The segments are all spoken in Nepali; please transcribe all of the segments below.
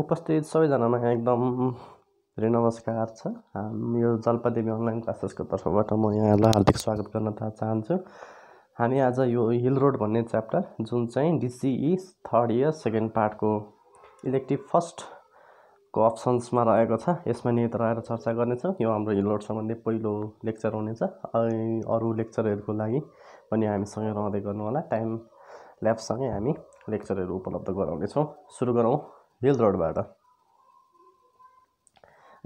उपस्थित सबैजनामा एकदम धेरै नमस्कार छ यो जलपादेवी अनलाइन क्लासेसको तर्फबाट म यहाँलाई हार्दिक स्वागत गर्न चाहन्छु हामी आज यो हिल रोड भन्ने च्याप्टर जुन चाहिँ डिसिई थर्ड इयर सेकेन्ड पार्टको इलेक्टिभ फर्स्टको अप्सन्समा रहेको छ यसमा नियत रहेर चर्चा गर्नेछौँ यो हाम्रो हिल रोड सम्बन्धी पहिलो लेक्चर हुनेछ अरू लेक्चरहरूको लागि पनि हामीसँगै रहँदै गर्नु होला टाइम ल्याबसँगै हामी लेक्चरहरू उपलब्ध गराउनेछौँ सुरु गरौँ हिल रोडबाट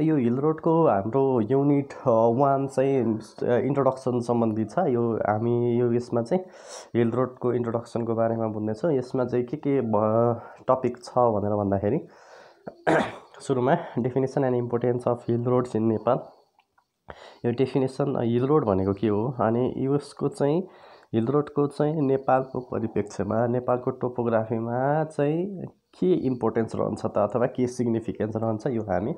यो हिल रोडको हाम्रो युनिट वान uh, चाहिँ इन्ट्रोडक्सन uh, सम्बन्धी छ यो हामी यो यसमा चाहिँ हिल रोडको इन्ट्रोडक्सनको बारेमा बुझ्नेछौँ यसमा चाहिँ के के टपिक uh, छ भनेर भन्दाखेरि सुरुमा definition and importance of hill roads in Nepal यो डेफिनेसन हिल रोड भनेको के हो अनि यसको चाहिँ हिल रोडको चाहिँ नेपालको परिप्रेक्ष्यमा नेपालको टोपोग्राफीमा चाहिँ के इम्पोर्टेन्स रहन्छ त अथवा के सिग्निफिकेन्स रहन्छ यो हामी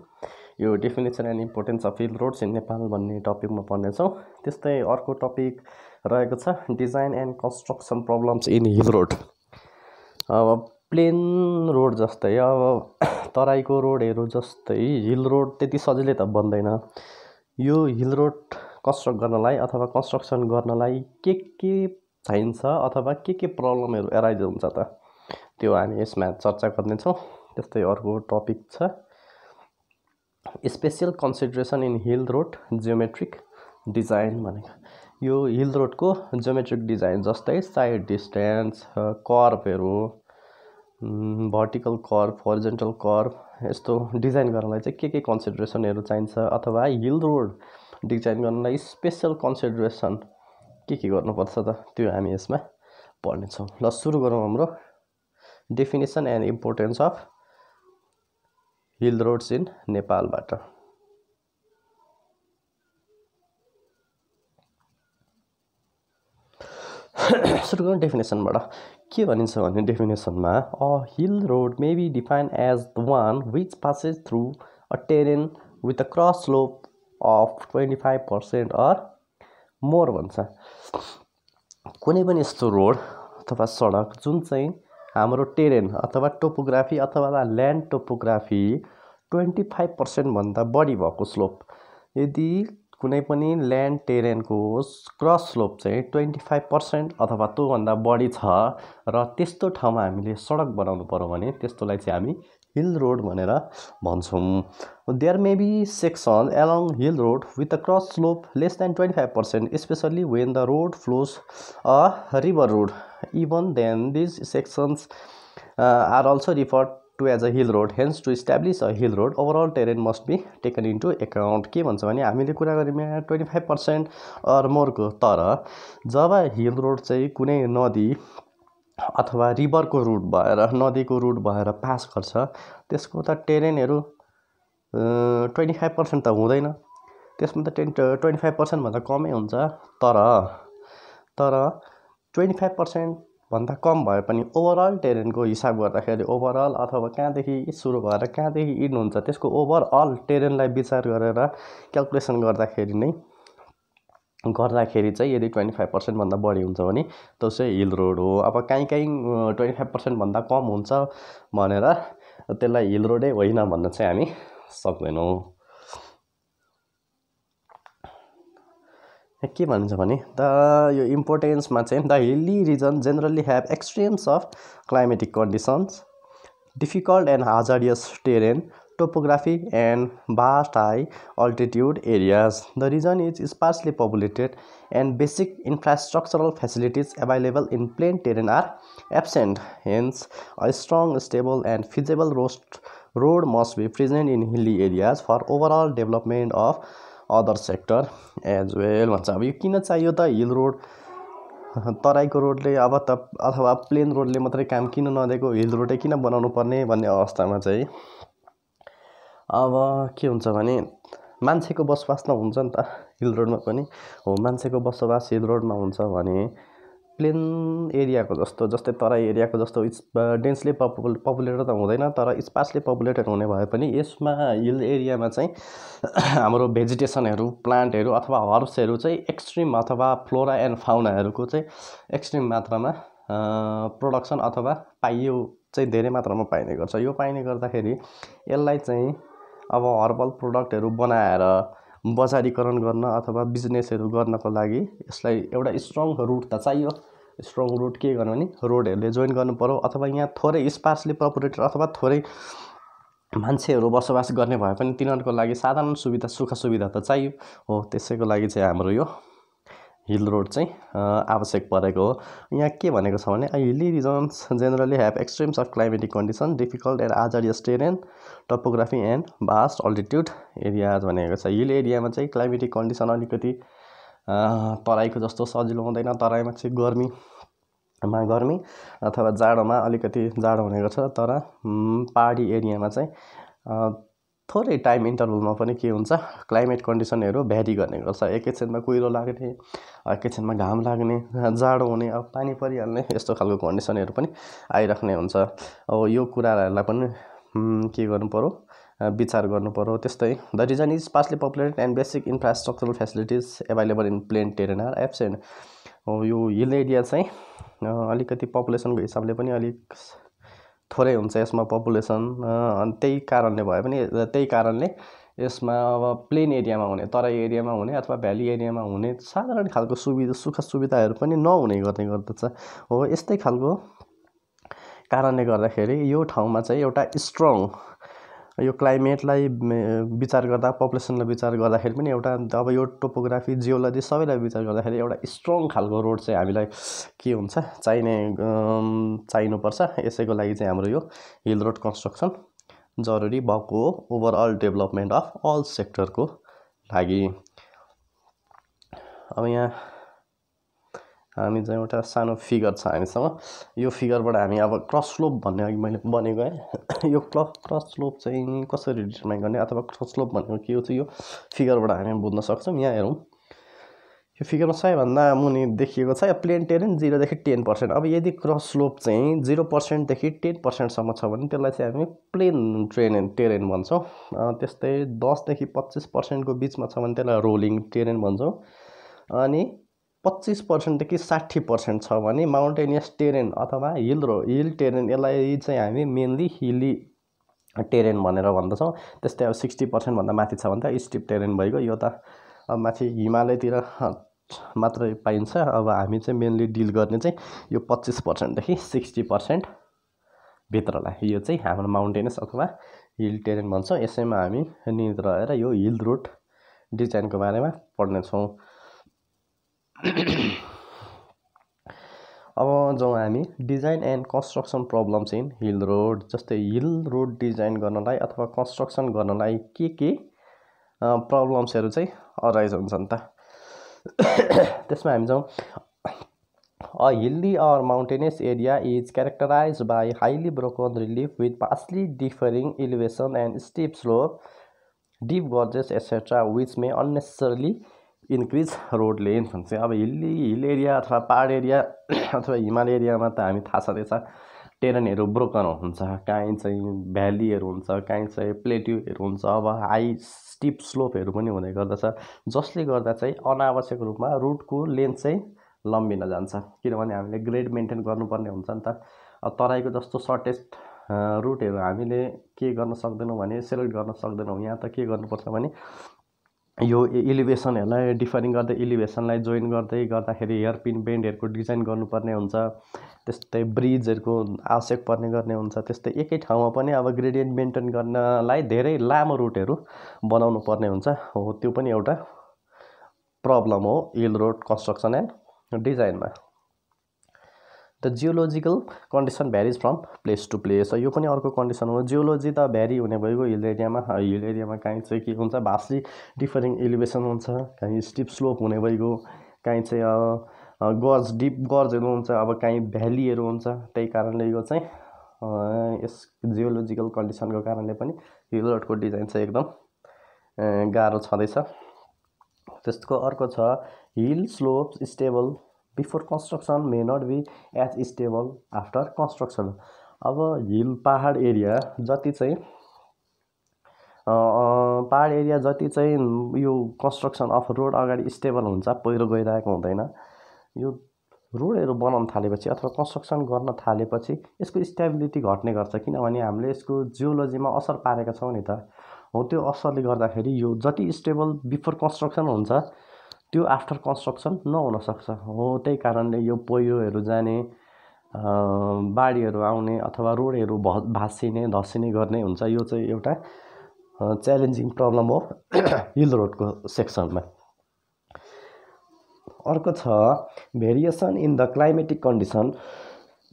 यो definition and importance of hill roads in Nepal भन्ने टपिकमा पढ्नेछौँ त्यस्तै अर्को टपिक रहेको छ design and construction problems in hill road अब प्लेन रोड जस्तै अब तराईको रोडहरू जस्तै हिल रोड त्यति सजिलै त बन्दैन यो हिल रोड कन्स्ट्रक्ट गर्नलाई अथवा कन्स्ट्रक्सन गर्नलाई के के चाहिन्छ अथवा के के प्रब्लमहरू एराइज हुन्छ त त्यो हामी यसमा चर्चा गर्नेछौँ त्यस्तै अर्को टपिक छ special consideration in hill road geometric design भनेको यो हिल रोडको जियोमेट्रिक डिजाइन जस्तै साइड डिस्टेन्स कर्भहरू भर्टिकल कर्भ फर्जेन्टल कर्भ यस्तो डिजाइन गर्नलाई चाहिँ के के कन्सिडरेसनहरू चाहिन्छ अथवा हिल रोड डिजाइन गर्नलाई स्पेसियल कन्सिडरेसन के के गर्नुपर्छ त त्यो हामी यसमा पढ्नेछौँ ल सुरु गरौँ हाम्रो definition and importance of hill roads in नेपालबाट सुरु गरौँ डेफिनेसनबाट के भनिन्छ भने डेफिनेसनमा a hill road may be defined as the one which passes through a terrain with a cross slope of twenty five percent or more भन्छ कुनै पनि यस्तो रोड अथवा सडक जुन चाहिँ हाम्रो टेरेन अथवा टोपोग्राफी अथवा ल्यान्ड टोपोग्राफी ट्वेन्टी फाइभ पर्सेन्टभन्दा बढी भएको स्लोप यदि कुनै पनि ल्यान्ड टेरेनको क्रस स्लोप चाहिँ ट्वेन्टी फाइभ पर्सेन्ट अथवा त्योभन्दा बढी छ र त्यस्तो ठाउँमा हामीले सडक बनाउनु पऱ्यो भने त्यस्तोलाई चाहिँ हामी हिल रोड भनेर भन्छौँ there may be section along hill road with a cross slope less than twenty five percent specially when the road follows a river road Even then, these sections uh, are also referred to as a hill road hence to establish a hill road overall terrain must be taken into account के भन्छ भने हामीले कुरा गऱ्यौँ यहाँ ट्वेन्टी फाइभ पर्सेन्ट अर मोरको तर जब हिल रोड चाहिँ कुनै नदी अथवा रिभरको रुट भएर नदीको रुट भएर पास गर्छ त्यसको त टेरेनहरू ट्वेन्टी फाइभ पर्सेन्ट त हुँदैन त्यसमा त टेन ट्वेन्टी फाइभ पर्सेन्टभन्दा कमै हुन्छ तर तर ट्वेन्टी फाइभ पर्सेन्टभन्दा कम भए पनि ओभरअल टेरेनको हिसाब गर्दाखेरि ओभरअल अथवा कहाँदेखि सुरु भएर कहाँदेखि इन्ड हुन्छ त्यसको ओभरअल टेरेनलाई विचार गरेर क्यालकुलेसन गर्दाखेरि नै गर्दाखेरि चाहिँ यदि ट्वेन्टी फाइभ पर्सेन्टभन्दा बढी हुन्छ भने त्यो चाहिँ हिल रोड हो अब काहीँ काहीँ ट्वेन्टी फाइभ पर्सेन्टभन्दा कम हुन्छ भनेर त्यसलाई हिल रोडै होइन भन्न चाहिँ हामी सक्दैनौँ के भनिन्छ भने द यो इम्पोर्टेन्समा चाहिँ the hilly region generally have extremes of climatic conditions difficult and hazardous topography and vast high altitude areas. The region is sparsely populated and basic infrastructural facilities available in plain terrain are absent. Hence, a strong, stable and feasible road must be present in hilly areas for overall development of other sector as well भन्छ अब यो किन चाहियो त हिल रोड तराईको रोडले अब त अथवा प्लेन रोडले मात्रै काम किन नदिएको हिल रोडै किन बनाउनु पर्ने भन्ने अवस्थामा चाहिँ अब के हुन्छ भने मान्छेको बसोबास त हुन्छ नि त हिल रोडमा पनि हो मान्छेको बसोबास हिल रोडमा हुन्छ भने प्लेन एरियाको जस्तो जस्तै तराई एरियाको जस्तो डेन्सली पपुल पपुलेटेड त हुँदैन तर स्पार्सली पपुलेटेड हुने भए पनि यसमा हिल एरियामा चाहिँ हाम्रो भेजिटेसनहरू प्लान्टहरू अथवा हर्सहरू चाहिँ एक्सट्रिम अथवा फ्लोरा एन्ड फाउनाहरूको चाहिँ एक्सट्रिम मात्रामा प्रोडक्सन uh, अथवा पाइयो चाहिँ धेरै मात्रामा पाइने गर्छ यो पाइने गर्दाखेरि यसलाई चाहिँ अब हर्बल प्रोडक्टहरू बनाएर बजारीकरण गर्न अथवा बिजनेसहरू गर्नको लागि यसलाई एउटा स्ट्रङ रुट त चाहियो स्ट्रङ रोड के गर्नु भने रोडहरूले जोइन गर्नु पऱ्यो अथवा यहाँ थोरै स्पार्सली पपुलेटेड अथवा थोरै मान्छेहरू बसोबास गर्ने भए पनि तिनीहरूको लागि साधारण सुविधा सुख सुविधा त चाहियो हो त्यसैको लागि चाहिँ हाम्रो यो हिल रोड चाहिँ आवश्यक परेको हो यहाँ के भनेको छ भने hilly regions generally have extremes of climatic condition difficult and hazardous terrain topography and vast altitude areas भनेको छ हिल एरियामा चाहिँ क्लाइमेटिक कन्डिसन अलिकति तराईको जस्तो सजिलो हुँदैन तराईमा चाहिँ गर्मी मा गर्मी अथवा जाडोमा अलिकति जाडो हुने गर्छ तर पहाडी एरियामा चाहिँ थोरै टाइम इन्टरभलमा पनि के हुन्छ क्लाइमेट कन्डिसनहरू भ्यारी गर्ने गर्छ एकैछिनमा कुहिरो लाग्ने एकैछिनमा घाम लाग्ने जाडो हुने अब पानी परिहाल्ने यस्तो खालको कन्डिसनहरू पनि आइराख्ने हुन्छ अब यो कुराहरूलाई पनि के गर्नु पऱ्यो विचार गर्नुपऱ्यो त्यस्तै the region is sparsely populated and basic infrastructural facilities available in plain terrain are absent हो यो हिल एरिया चाहिँ अलिकति पपुलेसनको हिसाबले पनि अलिक थोरै हुन्छ यसमा पपुलेसन अनि त्यही कारणले भए पनि त्यही कारणले यसमा अब प्लेन एरियामा हुने तराई एरियामा हुने अथवा भ्याली एरियामा हुने साधारण खालको सुविधा सुख सुविधाहरू पनि नहुने गर्दै गर्दछ हो यस्तै खालको कारणले गर्दाखेरि यो ठाउँमा चाहिँ एउटा स्ट्रङ यो क्लाइमेटलाई विचार गर्दा पपुलेसनलाई विचार गर्दाखेरि पनि एउटा अब यो टोपोग्राफी जियोलोजी सबैलाई विचार गर्दाखेरि एउटा स्ट्रङ खालको रोड चाहिँ हामीलाई के हुन्छ चाहिने चाहिनुपर्छ यसैको लागि चाहिँ हाम्रो यो हिल रोड कन्स्ट्रक्सन जरुरी भएको हो ओभरअल डेभलपमेन्ट अफ अल सेक्टरको लागि अब यहाँ हामी चाहिँ एउटा सानो फिगर छ हामीसँग यो फिगरबाट हामी अब क्रस स्लोप भन्ने अघि मैले भनेको है यो क्ल क्रस स्लोप चाहिँ कसरी डिटर्माइन गर्ने अथवा क्रस स्लोप भनेको के हो चाहिँ यो फिगरबाट हामी बुझ्न सक्छौँ यहाँ हेरौँ यो फिगरमा सबैभन्दा मुनि देखिएको छ प्लेन टेरेन जिरोदेखि टेन पर्सेन्ट अब यदि क्रस स्लोप चाहिँ जिरो पर्सेन्टदेखि टेन पर्सेन्टसम्म छ भने त्यसलाई चाहिँ हामी प्लेन ट्रेन टेरेन भन्छौँ त्यस्तै दसदेखि पच्चिस पर्सेन्टको बिचमा छ भने त्यसलाई रोलिङ टेरेन भन्छौँ अनि पच्चिस पर्सेन्टदेखि साठी पर्सेन्ट छ भने माउन्टेनियस टेरेन अथवा हिल रो हिल टेरेन यसलाई चाहिँ हामी मेनली हिली टेरेन भनेर भन्दछौँ त्यस्तै अब सिक्सटी पर्सेन्टभन्दा माथि छ भने त स्टिप टेरेन भइगयो यो त अब माथि हिमालयतिर मात्रै पाइन्छ अब हामी चाहिँ मेनली डिल गर्ने चाहिँ यो पच्चिस पर्सेन्टदेखि सिक्सटी पर्सेन्ट भित्रलाई यो चाहिँ हाम्रो माउन्टेनस अथवा हिल टेरेन भन्छौँ यसैमा हामी नियमित रहेर यो हिल रुट डिजाइनको बारेमा पढ्नेछौँ अब जाउँ हामी design and construction problems in hill road जस्तै हिल रोड डिजाइन गर्नलाई अथवा कन्स्ट्रक्सन गर्नलाई के के प्रब्लम्सहरू चाहिँ अराइज हुन्छन् त त्यसमा हामी जाउँ a hilly or mountainous area is characterised by highly broken relief with पासली differing elevation and steep slope deep gorges etcetera which may unnecessarily increase road length भन्छ अब हिल्ली हिल एरिया अथवा पाहाड एरिया अथवा हिमाल एरियामा त हामी थाहा छँदैछ टेरेनहरू ब्रोकन हुन्छ काहीँ चाहिँ भ्यालीहरू हुन्छ काहीँ चाहिँ प्लेट्युहरू हुन्छ अब हाई स्टिप स्लोपहरू पनि हुने गर्दछ जसले गर्दा चाहिँ अनावश्यक रूपमा रुटको लेन्थ चाहिँ लम्बिन जान्छ किनभने हामीले ग्रेड मेन्टेन गर्नुपर्ने हुन्छ नि त तराईको जस्तो सर्टेस्ट रुटहरू हामीले के गर्न सक्दैनौँ भने सेलेक्ट गर्न सक्दैनौँ यहाँ त के गर्नुपर्छ भने यो इलिभेसनहरूलाई डिफरिङ गर्दै इलिभेसनलाई जोइन गर्दै गर्दाखेरि हेयरपिन बेन्डहरूको डिजाइन गर्नुपर्ने हुन्छ त्यस्तै ब्रिजहरूको आवश्यक पर्ने गर्ने हुन्छ त्यस्तै एकै ठाउँमा पनि अब ग्रेडियन्ट मेन्टेन गर्नलाई धेरै लामो रुटहरू बनाउनु पर्ने हुन्छ हो त्यो पनि एउटा प्रब्लम हो हिल रोड कन्स्ट्रक्सन एन्ड डिजाइनमा the geological condition varies from place to place यो पनि अर्को कन्डिसन हो जियोलोजी त भ्यारी हुने भइगयो हिल एरियामा हिल एरियामा काहीँ चाहिँ के हुन्छ भास्ली डिफरेन्ट एलिभेसन हुन्छ कहीँ स्टिप स्लोप हुने भइगयो काहीँ चाहिँ गर्ज डिप गर्जहरू हुन्छ अब काहीँ भ्यालीहरू हुन्छ त्यही कारणले यो चाहिँ यस जियोलोजिकल कन्डिसनको कारणले पनि हिल डिजाइन चाहिँ एकदम गाह्रो छँदैछ त्यसको अर्को छ hill slope stable before construction may not be as stable after construction अब हिल पाहाड एरिया जति चाहिँ पाहाड एरिया जति चाहिँ यो कन्स्ट्रक्सन अफ रोड अगाडि स्टेबल हुन्छ पहिरो गइरहेको हुँदैन यो रोडहरू बनाउन थालेपछि अथवा कन्स्ट्रक्सन गर्न थालेपछि यसको स्टेबिलिटी घट्ने गर्छ किनभने हामीले यसको जियोलोजीमा असर पारेका छौँ नि त हो त्यो असरले गर्दाखेरि यो जति स्टेबल बिफोर कन्स्ट्रक्सन हुन्छ त्यो आफ्टर कन्स्ट्रक्सन नहुनसक्छ हो त्यही कारणले यो पहिरोहरू जाने बाढीहरू आउने अथवा रोडहरू भ भाँसिने धसिने गर्ने हुन्छ यो चाहिँ एउटा च्यालेन्जिङ प्रब्लम हो हिल रोडको सेक्सनमा अर्को छ variation in the climatic condition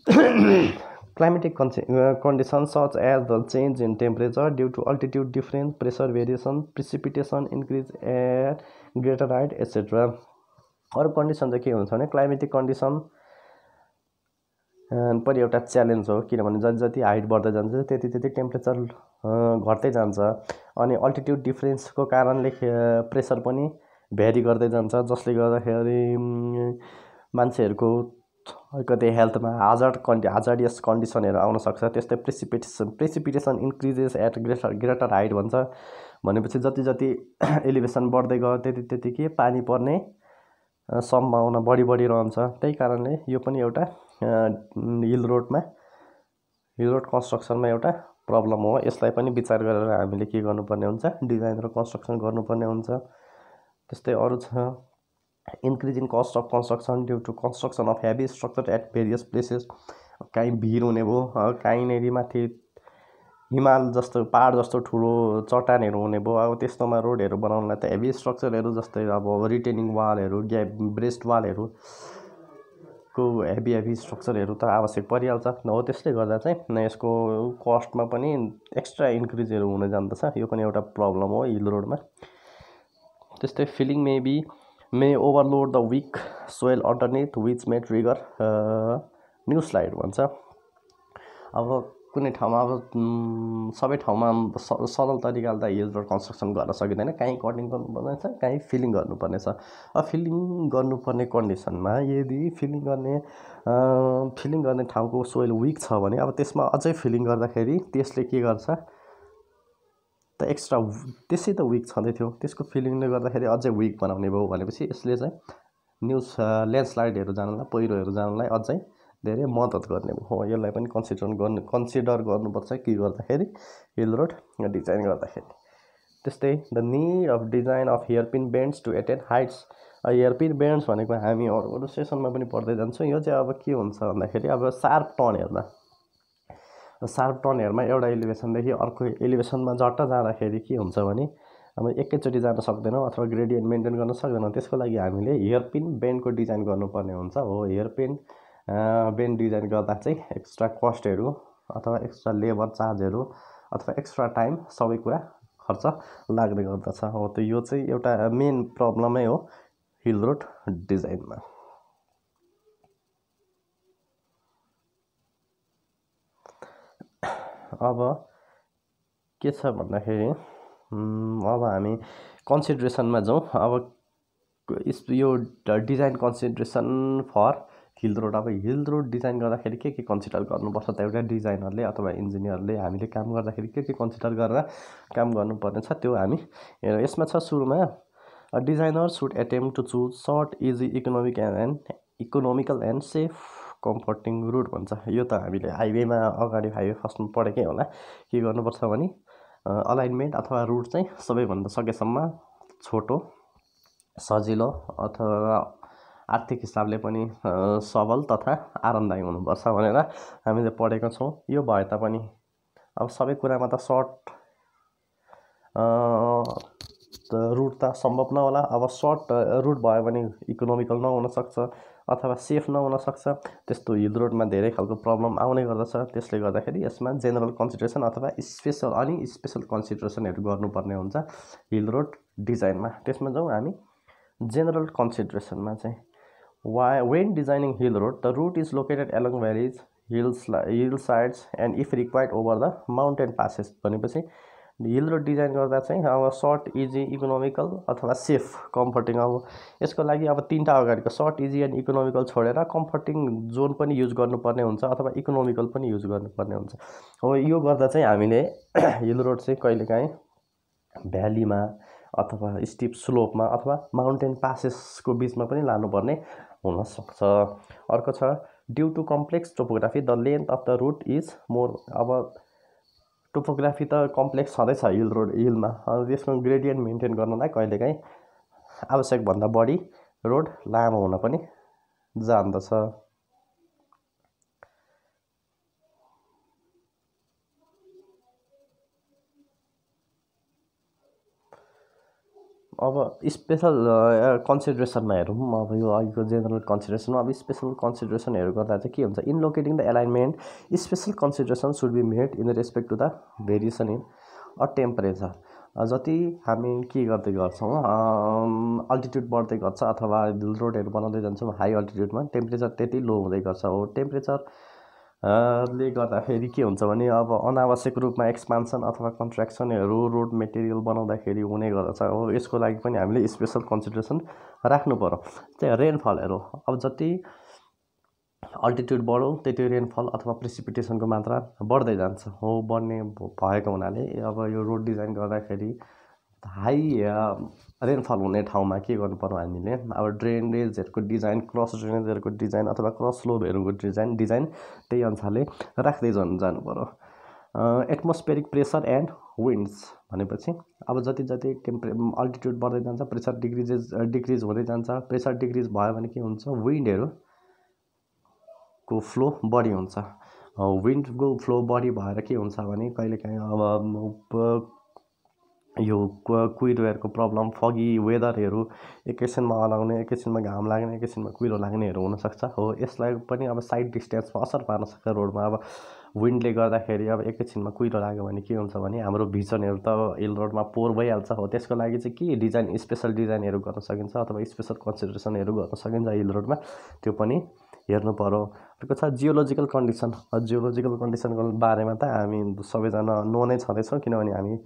climatic कन्सि condition such as the change in temperature due to altitude difference pressure variation precipitation increase at greater height etcetera अरू कन्डिसन चाहिँ के हुन्छ भने क्लाइमेटिक कन्डिसन पनि एउटा च्यालेन्ज हो किनभने जति जति हाइट बढ्दै जान्छ त्यति त्यति टेम्परेचर घट्दै जान्छ अनि अल्टिट्युड डिफ्रेन्सको कारणले प्रेसर पनि भेरी गर्दै जान्छ जसले गर्दाखेरि मान्छेहरूको अलिकति हेल्थमा हाजार्ड कन्डि हाजार्डियस कन्डिसनहरू आउनसक्छ त्यस्तै precipitation precipitation increases at greater greater height भन्छ भनेपछि जति जति एलिभेसन बढ्दै गयो त्यति त्यति के पानी पर्ने सम्भावना बढी बढी रहन्छ त्यही कारणले यो पनि एउटा हिल रोडमा हिल रोड कन्स्ट्रक्सनमा एउटा प्रब्लम हो यसलाई पनि विचार गरेर हामीले के गर्नुपर्ने हुन्छ डिजाइन र कन्स्ट्रक्सन गर्नुपर्ने हुन्छ त्यस्तै अरू छ increase in cost of construction due to construction of heavy structure at various places काहीँ भिर हुने भयो काहीँनिर माथि हिमाल जस्तो पाहाड जस्तो ठुलो चट्टानहरू हुने भयो अब त्यस्तोमा रोडहरू बनाउनलाई त हेभी स्ट्रक्चरहरू जस्तै अब रिटेनिङ वालहरू ग्या ब्रेस्ट वालहरू को हेभी हेभी स्ट्रक्चरहरू त आवश्यक परिहाल्छ हो त्यसले गर्दा चाहिँ यसको कस्टमा पनि एक्स्ट्रा इन्क्रिजहरू हुन जान्दछ यो पनि एउटा प्रब्लम हो हिल रोडमा त्यस्तै filling maybe may overload the weak soil alternate which may trigger new slide भन्छ अब कुनै ठाउँमा अब सबै ठाउँमा सरल तरिकाले त हिल रोड कन्स्ट्रक्सन गर्न सकिँदैन कहीँ कटिङ गर्नुपर्ने छ कहीँ फिलिङ गर्नुपर्ने छ अब फिलिङ गर्नुपर्ने कन्डिसनमा यदि फिलिङ गर्ने फिलिङ गर्ने ठाउँको सोइल विक छ भने अब त्यसमा अझै फिलिङ गर्दाखेरि त्यसले के गर्छ त एक्स्ट्रा त्यसै त विक छँदै थियो त्यसको फिलिङले गर्दाखेरि अझै विक बनाउने भयो भनेपछि यसले चाहिँ न्युज ल्यान्डस्लाइडहरू जानलाई पहिरोहरू जानलाई अझै धेरै मद्दत गर्ने हो यसलाई पनि कन्सिडर गर्नु कन्सिडर गर्नुपर्छ के गर्दाखेरि हिल रोड डिजाइन गर्दाखेरि त्यस्तै the need of design of hairpin bends to attain heights hairpin bends भनेको हामी अरू अरू सेसनमा पनि पढ्दै जान्छौँ यो चाहिँ अब के हुन्छ भन्दाखेरि अब सार्प टर्नहरूमा सार्प टर्नहरूमा एउटा एलिभेसनदेखि अर्को एलिभेसनमा झट्ट जाँदाखेरि के हुन्छ भने अब एकैचोटि जान सक्दैनौँ अथवा ग्रेडियन्ट मेन्टेन गर्न सक्दैनौँ त्यसको लागि हामीले हेयरपिन बेन्डको डिजाइन गर्नुपर्ने हुन्छ हो हेयरपिन बेन डिजाइन गर्दा चाहिँ एक्स्ट्रा कस्टहरू अथवा एक्स्ट्रा लेबर चार्जहरू अथवा एक्स्ट्रा टाइम सबै कुरा खर्च लाग्ने गर्दछ हो त यो चाहिँ एउटा मेन प्रब्लमै हो हिल रोड डिजाइनमा अब के छ भन्दाखेरि अब हामी कन्सिडरेसनमा जाउँ अब यो design consideration for hill road अब हिल रोड डिजाइन गर्दाखेरि के के कन्सिडर गर्नुपर्छ त एउटा डिजाइनरले अथवा इन्जिनियरले हामीले काम गर्दाखेरि के के कन्सिडर गरेर काम गर्नुपर्ने छ त्यो हामी यसमा छ सुरुमा designer should attempt to choose short easy economic and economical and safe comforting route भन्छ यो त हामीले हाइवेमा अगाडि हाइवे फर्स्टमा पढेकै होला के गर्नुपर्छ भने अलाइनमेन्ट अथवा रुट चाहिँ सबैभन्दा सकेसम्म छोटो सजिलो अथवा आर्थिक हिसाबले पनि सबल तथा आरामदायी हुनुपर्छ भनेर हामीले पढेको छौँ यो भए तापनि अब सबै कुरामा त सर्ट रुट त सम्भव नहोला अब सर्ट रुट भयो भने इकोनोमिकल नहुनसक्छ अथवा सेफ नहुनसक्छ त्यस्तो हिल रोडमा धेरै खालको प्रब्लम आउने गर्दछ त्यसले गर्दाखेरि यसमा जेनरल कन्सिडरेसन अथवा स्पेसल अनि स्पेसल कन्सिडरेसनहरू गर्नुपर्ने हुन्छ हिल रोड डिजाइनमा त्यसमा जाउँ हामी जेनरल कन्सिडरेसनमा चाहिँ Why, when designing hill road, the route is located along valleys, hills, sides, and if required over the mountain passes भनेपछि हिल रोड डिजाइन गर्दा चाहिँ अब सर्ट इजी इकोनोमिकल अथवा सेफ कम्फर्टिङ अब यसको लागि अब तिनवटा अगाडिको सर्ट इजी एन्ड इकोनोमिकल छोडेर कम्फर्टिङ जोन पनि युज गर्नुपर्ने हुन्छ अथवा इकोनोमिकल पनि युज गर्नुपर्ने हुन्छ हो यो गर्दा चाहिँ हामीले हिल रोड चाहिँ कहिलेकाहीँ भ्यालीमा अथवा स्टिप स्लोपमा अथवा माउन्टेन पासेसको बिचमा पनि लानुपर्ने हुनसक्छ अर्को छ due to complex topography the length of the route is more अब टोपोग्राफी त कम्प्लेक्स छँदैछ हिल रोड हिलमा त्यसमा ग्रेडियन्ट मेन्टेन गर्नलाई कहिलेकाहीँ आवश्यकभन्दा बढी रोड लामो हुन पनि जान्दछ अब स्पेसल कन्सिडरेसनमा हेरौँ अब यो अघिको जेनरल कन्सिडरेसनमा अब स्पेसल कन्सिडरेसनहरू गर्दा चाहिँ के हुन्छ in locating the alignment special consideration should be made in the respect to the variation in uh temperature जति हामी के गर्दै गर्छौँ अल्टिट्युड बढ्दै गर्छ अथवा रोडहरू बनाउँदै जान्छौँ हाई अल्टिट्युडमा टेम्परेचर त्यति लो हुँदै गर्छ हो टेम्परेचर ले गर्दाखेरि के हुन्छ भने अब अनावश्यक रूपमा एक्सपान्सन अथवा कन्ट्र्याक्सनहरू रोड मेटेरियल बनाउँदाखेरि हुने गर्दछ हो यसको लागि पनि हामीले स्पेसल कन्सिडरेसन राख्नु पऱ्यो त्यहाँ रेनफलहरू अब जति अल्टिट्युड बढौँ त्यति रेनफल अथवा प्रेसिपिटेसनको मात्रा बढ्दै जान्छ हो बढ्ने भएको हुनाले अब यो रोड डिजाइन गर्दाखेरि हाई रेनफल हुने ठाउँमा के गर्नु पऱ्यो हामीले अब ड्रेनेजहरूको डिजाइन क्रस ड्रेनेजहरूको डिजाइन अथवा क्रस स्लोभहरूको डिजाइन डिजाइन त्यही अनुसारले राख्दै जानु जानु पऱ्यो एटमोस्फेरिक प्रेसर एन्ड विन्ड्स भनेपछि अब जति जति टेम्परे अल्टिट्युड बढ्दै जान्छ प्रेसर डिक्रिजेज डिक्रिज हुँदै जान्छ प्रेसर डिक्रिज भयो भने के हुन्छ विन्डहरूको फ्लो बढी हुन्छ विन्डको फ्लो बढी भएर के हुन्छ भने कहिलेकाहीँ अब यो कुहिरोहरूको प्रब्लम फगी वेदरहरू एकैछिनमा हलाउने एकैछिनमा घाम लाग्ने एकैछिनमा कुहिरो लाग्नेहरू हुनसक्छ हो यसलाई पनि अब साइड डिस्टेन्समा असर पार्न सक्छ रोडमा अब विन्डले गर्दाखेरि अब एकैछिनमा कुहिरो लाग्यो भने के हुन्छ भने हाम्रो भिजनहरू त हिल रोडमा पोहोर भइहाल्छ हो त्यसको लागि चाहिँ के डिजाइन स्पेसल डिजाइनहरू गर्न सकिन्छ अथवा स्पेसल कन्सिडरेसनहरू गर्न सकिन्छ हिल रोडमा त्यो पनि हेर्नु पऱ्यो अर्को छ जियोलोजिकल कन्डिसन जियोलोजिकल कन्डिसनको बारेमा त हामी सबैजना नो नै छँदैछौँ किनभने हामी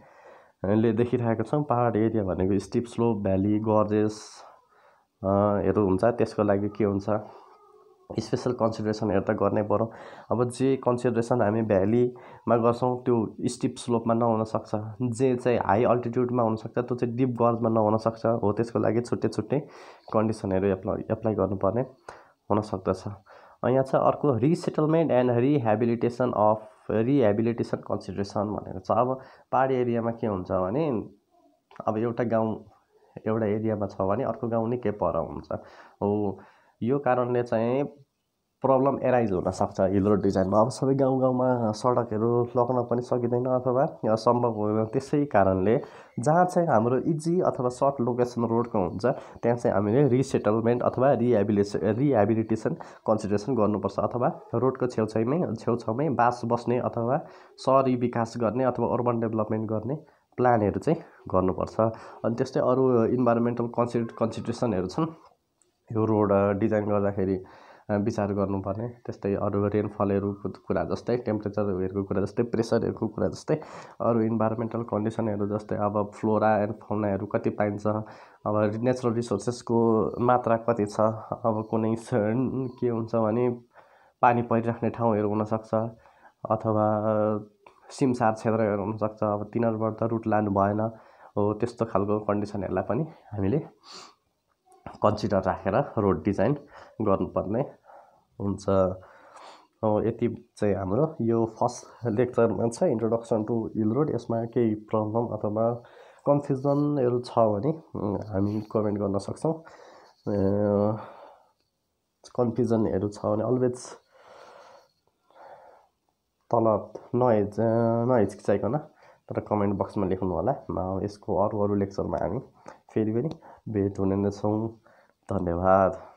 हामीले देखिरहेका छौँ पाहाड एरिया भनेको स्टिप स्लोप भ्याली गर्जेसहरू हुन्छ त्यसको लागि के हुन्छ स्पेसल कन्सिडरेसनहरू त गर्नै पऱ्यो अब जे कन्सिडरेसन हामी भ्यालीमा गर्छौँ त्यो स्टिप स्लोपमा नहुनसक्छ जे चाहिँ हाई अल्टिट्युडमा हुनसक्छ त्यो चाहिँ डिप गर्जमा नहुनसक्छ हो त्यसको लागि छुट्टै छुट्टै कन्डिसनहरू एप्लाई एप्लाई गर्नुपर्ने हुनसक्दछ यहाँ छ अर्को resettlement and rehabilitation of rehabilitation consideration भनेको छ अब पाहाडी एरियामा के हुन्छ भने अब एउटा गाउँ एउटा एरियामा छ भने अर्को गाउँ निकै पर हुन्छ हो यो कारणले चाहिँ प्रब्लम एराइज हुनसक्छ हिल रोड डिजाइनमा अब सबै गाउँ गाउँमा सडकहरू लग्न पनि सकिँदैन अथवा सम्भव हुँदैन त्यसै कारणले जहाँ चाहिँ हाम्रो इजी अथवा सर्ट लोकेसन रोडको हुन्छ त्यहाँ चाहिँ हामीले रिसेटलमेन्ट अथवा रिहेबिलेसन रिहेबिलिटेसन कन्सिडरेसन गर्नुपर्छ अथवा रोडको छेउछाउमै छेउछाउमै बास बस्ने अथवा सहरी विकास गर्ने अथवा अर्बन डेभलपमेन्ट गर्ने प्लानहरू चाहिँ गर्नुपर्छ अनि त्यस्तै अरू इन्भाइरोमेन्टल कन्सि कन्सिडरेसनहरू छन् यो रोड डिजाइन गर्दाखेरि विचार गर्नुपर्ने त्यस्तै अरू रेनफलहरूको कुरा जस्तै टेम्परेचरहरूको कुरा जस्तै प्रेसरहरूको कुरा जस्तै अरू इन्भाइरोमेन्टल कन्डिसनहरू जस्तै अब फ्लोरा एन्ड फाउनाहरू कति पाइन्छ अब नेचरल रिसोर्सेसको मात्रा कति छ अब कुनै के हुन्छ भने पानी परिराख्ने ठाउँहरू हुनसक्छ अथवा सिमसार क्षेत्रहरू हुनसक्छ अब तिनीहरूबाट त रुट लानु भएन हो त्यस्तो खालको कन्डिसनहरूलाई पनि हामीले कन्सिडर राखेर रोड डिजाइन गर्नुपर्ने हुन्छ यति चाहिँ हाम्रो यो फर्स्ट लेक्चरमा छ इन्ट्रोडक्सन टु हिल रोड यसमा केही प्रब्लम अथवा कन्फ्युजनहरू छ भने हामी कमेन्ट गर्न सक्छौँ कन्फ्युजनहरू छ भने अलवेज तल नहेच नहिचकिचाइकन तर कमेन्ट बक्समा लेख्नु होला यसको अरू अरू लेक्चरमा हामी फेरि पनि भेट हुने नै छौँ धन्यवाद